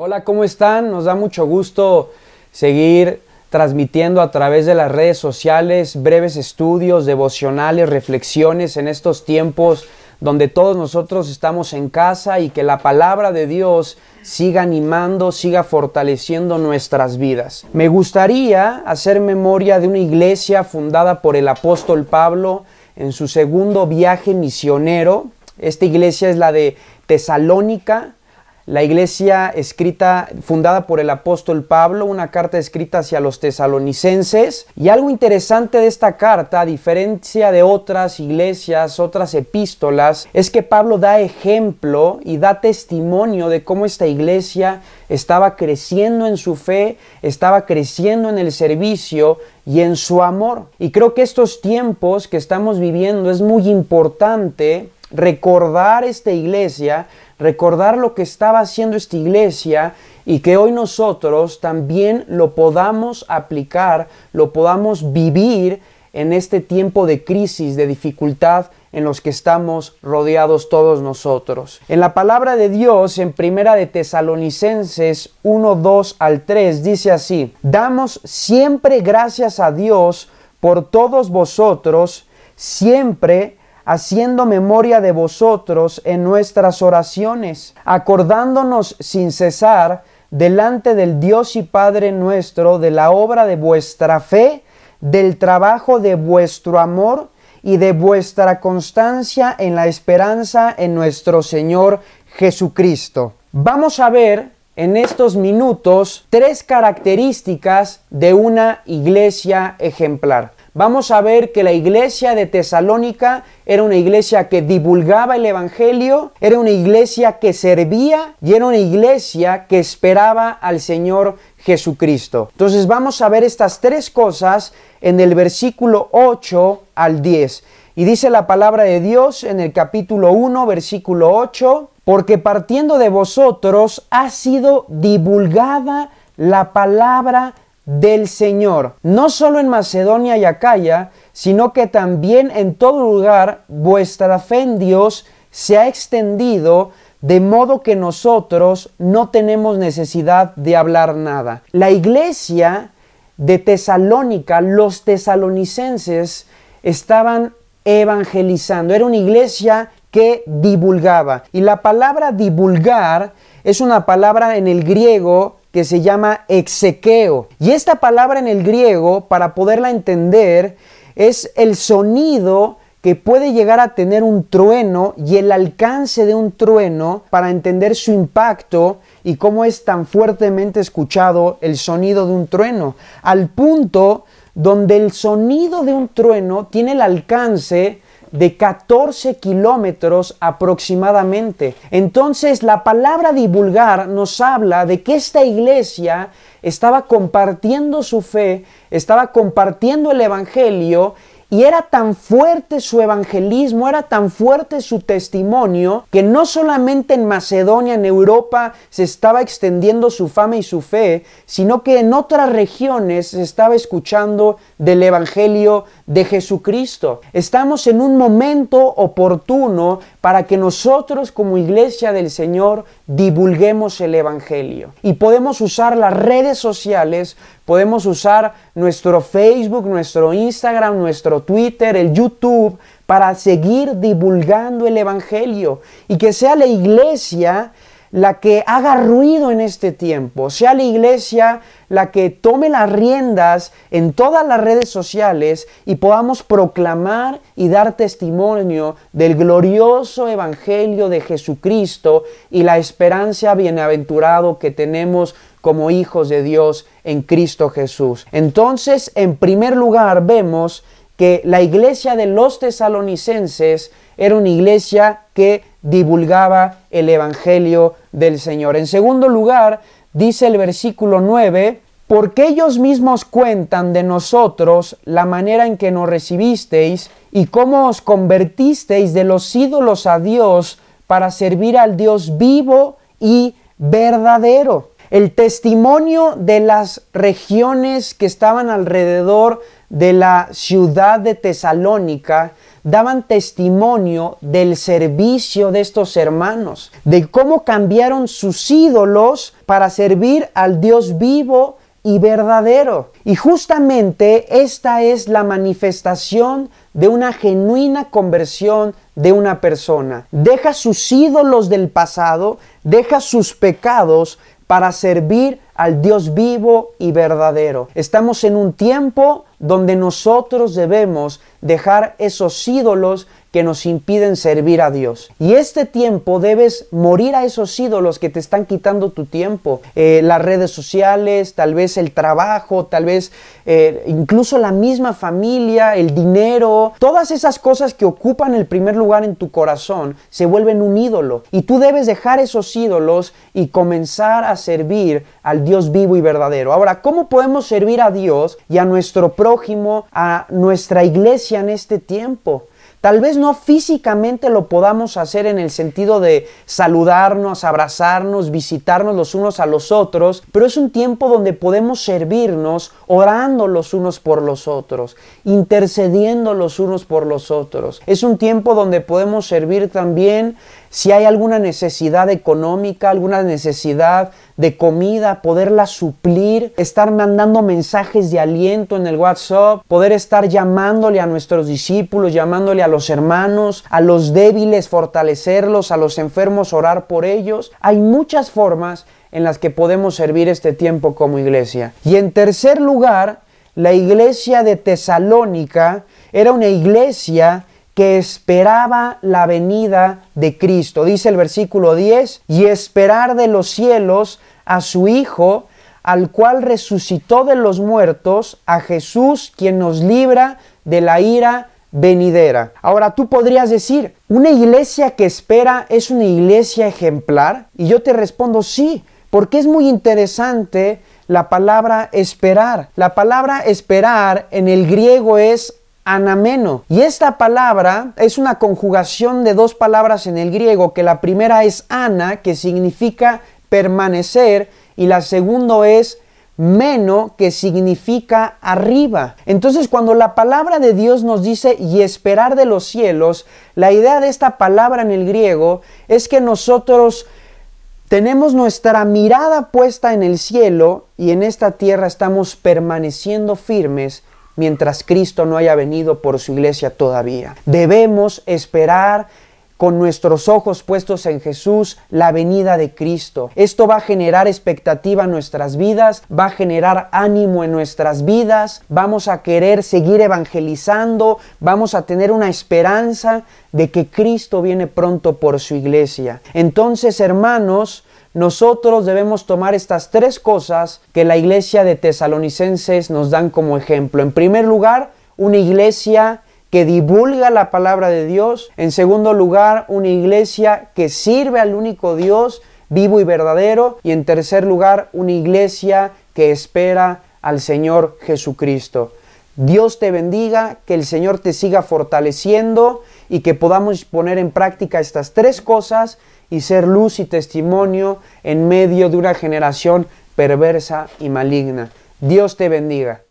Hola, ¿cómo están? Nos da mucho gusto seguir transmitiendo a través de las redes sociales breves estudios, devocionales, reflexiones en estos tiempos donde todos nosotros estamos en casa y que la palabra de Dios siga animando, siga fortaleciendo nuestras vidas. Me gustaría hacer memoria de una iglesia fundada por el apóstol Pablo en su segundo viaje misionero. Esta iglesia es la de Tesalónica, la iglesia escrita, fundada por el apóstol Pablo, una carta escrita hacia los tesalonicenses. Y algo interesante de esta carta, a diferencia de otras iglesias, otras epístolas, es que Pablo da ejemplo y da testimonio de cómo esta iglesia estaba creciendo en su fe, estaba creciendo en el servicio y en su amor. Y creo que estos tiempos que estamos viviendo es muy importante recordar esta iglesia, recordar lo que estaba haciendo esta iglesia y que hoy nosotros también lo podamos aplicar, lo podamos vivir en este tiempo de crisis, de dificultad en los que estamos rodeados todos nosotros. En la palabra de Dios, en primera de Tesalonicenses 1, 2 al 3, dice así, damos siempre gracias a Dios por todos vosotros, siempre haciendo memoria de vosotros en nuestras oraciones, acordándonos sin cesar delante del Dios y Padre nuestro de la obra de vuestra fe, del trabajo de vuestro amor y de vuestra constancia en la esperanza en nuestro Señor Jesucristo. Vamos a ver en estos minutos tres características de una iglesia ejemplar vamos a ver que la iglesia de Tesalónica era una iglesia que divulgaba el Evangelio, era una iglesia que servía y era una iglesia que esperaba al Señor Jesucristo. Entonces vamos a ver estas tres cosas en el versículo 8 al 10. Y dice la palabra de Dios en el capítulo 1, versículo 8, porque partiendo de vosotros ha sido divulgada la palabra de del Señor, no solo en Macedonia y Acaya, sino que también en todo lugar vuestra fe en Dios se ha extendido de modo que nosotros no tenemos necesidad de hablar nada. La iglesia de Tesalónica, los tesalonicenses, estaban evangelizando. Era una iglesia que divulgaba. Y la palabra divulgar es una palabra en el griego que se llama exequeo. Y esta palabra en el griego, para poderla entender, es el sonido que puede llegar a tener un trueno y el alcance de un trueno para entender su impacto y cómo es tan fuertemente escuchado el sonido de un trueno, al punto donde el sonido de un trueno tiene el alcance de 14 kilómetros aproximadamente. Entonces la palabra divulgar nos habla de que esta iglesia estaba compartiendo su fe, estaba compartiendo el Evangelio y era tan fuerte su evangelismo, era tan fuerte su testimonio, que no solamente en Macedonia, en Europa, se estaba extendiendo su fama y su fe, sino que en otras regiones se estaba escuchando del Evangelio de Jesucristo. Estamos en un momento oportuno para que nosotros como iglesia del Señor divulguemos el Evangelio. Y podemos usar las redes sociales, podemos usar nuestro Facebook, nuestro Instagram, nuestro Twitter, el YouTube, para seguir divulgando el Evangelio y que sea la iglesia la que haga ruido en este tiempo, sea la iglesia la que tome las riendas en todas las redes sociales y podamos proclamar y dar testimonio del glorioso evangelio de Jesucristo y la esperanza bienaventurado que tenemos como hijos de Dios en Cristo Jesús. Entonces, en primer lugar, vemos que la iglesia de los tesalonicenses era una iglesia que divulgaba el Evangelio del Señor. En segundo lugar, dice el versículo 9, porque ellos mismos cuentan de nosotros la manera en que nos recibisteis y cómo os convertisteis de los ídolos a Dios para servir al Dios vivo y verdadero el testimonio de las regiones que estaban alrededor de la ciudad de Tesalónica daban testimonio del servicio de estos hermanos, de cómo cambiaron sus ídolos para servir al Dios vivo y verdadero. Y justamente esta es la manifestación de una genuina conversión de una persona. Deja sus ídolos del pasado, deja sus pecados, para servir al Dios vivo y verdadero. Estamos en un tiempo donde nosotros debemos dejar esos ídolos que nos impiden servir a Dios. Y este tiempo debes morir a esos ídolos que te están quitando tu tiempo. Eh, las redes sociales, tal vez el trabajo, tal vez eh, incluso la misma familia, el dinero. Todas esas cosas que ocupan el primer lugar en tu corazón se vuelven un ídolo. Y tú debes dejar esos ídolos y comenzar a servir al Dios vivo y verdadero. Ahora, ¿cómo podemos servir a Dios y a nuestro propio a nuestra iglesia en este tiempo. Tal vez no físicamente lo podamos hacer en el sentido de saludarnos, abrazarnos, visitarnos los unos a los otros, pero es un tiempo donde podemos servirnos orando los unos por los otros, intercediendo los unos por los otros. Es un tiempo donde podemos servir también si hay alguna necesidad económica, alguna necesidad de comida, poderla suplir, estar mandando mensajes de aliento en el WhatsApp, poder estar llamándole a nuestros discípulos, llamándole a los hermanos, a los débiles, fortalecerlos, a los enfermos, orar por ellos. Hay muchas formas en las que podemos servir este tiempo como iglesia. Y en tercer lugar, la iglesia de Tesalónica era una iglesia que esperaba la venida de Cristo. Dice el versículo 10, y esperar de los cielos a su Hijo, al cual resucitó de los muertos, a Jesús, quien nos libra de la ira venidera. Ahora tú podrías decir, ¿una iglesia que espera es una iglesia ejemplar? Y yo te respondo sí, porque es muy interesante la palabra esperar. La palabra esperar en el griego es anameno. Y esta palabra es una conjugación de dos palabras en el griego, que la primera es ana, que significa permanecer, y la segunda es meno, que significa arriba. Entonces, cuando la palabra de Dios nos dice y esperar de los cielos, la idea de esta palabra en el griego es que nosotros tenemos nuestra mirada puesta en el cielo y en esta tierra estamos permaneciendo firmes mientras Cristo no haya venido por su iglesia todavía. Debemos esperar con nuestros ojos puestos en Jesús la venida de Cristo. Esto va a generar expectativa en nuestras vidas, va a generar ánimo en nuestras vidas, vamos a querer seguir evangelizando, vamos a tener una esperanza de que Cristo viene pronto por su iglesia. Entonces, hermanos, nosotros debemos tomar estas tres cosas que la iglesia de tesalonicenses nos dan como ejemplo. En primer lugar, una iglesia que divulga la palabra de Dios. En segundo lugar, una iglesia que sirve al único Dios vivo y verdadero. Y en tercer lugar, una iglesia que espera al Señor Jesucristo. Dios te bendiga, que el Señor te siga fortaleciendo y que podamos poner en práctica estas tres cosas y ser luz y testimonio en medio de una generación perversa y maligna. Dios te bendiga.